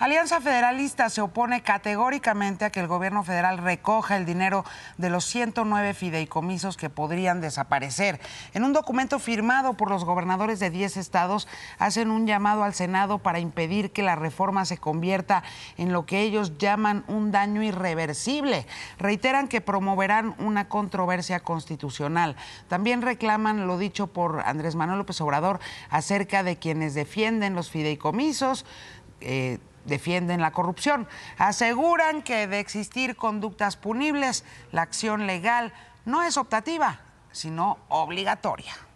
Alianza Federalista se opone categóricamente a que el gobierno federal recoja el dinero de los 109 fideicomisos que podrían desaparecer. En un documento firmado por los gobernadores de 10 estados, hacen un llamado al Senado para impedir que la reforma se convierta en lo que ellos llaman un daño irreversible. Reiteran que promoverán una controversia constitucional. También reclaman lo dicho por Andrés Manuel López Obrador acerca de quienes defienden los fideicomisos eh, defienden la corrupción. Aseguran que de existir conductas punibles, la acción legal no es optativa, sino obligatoria.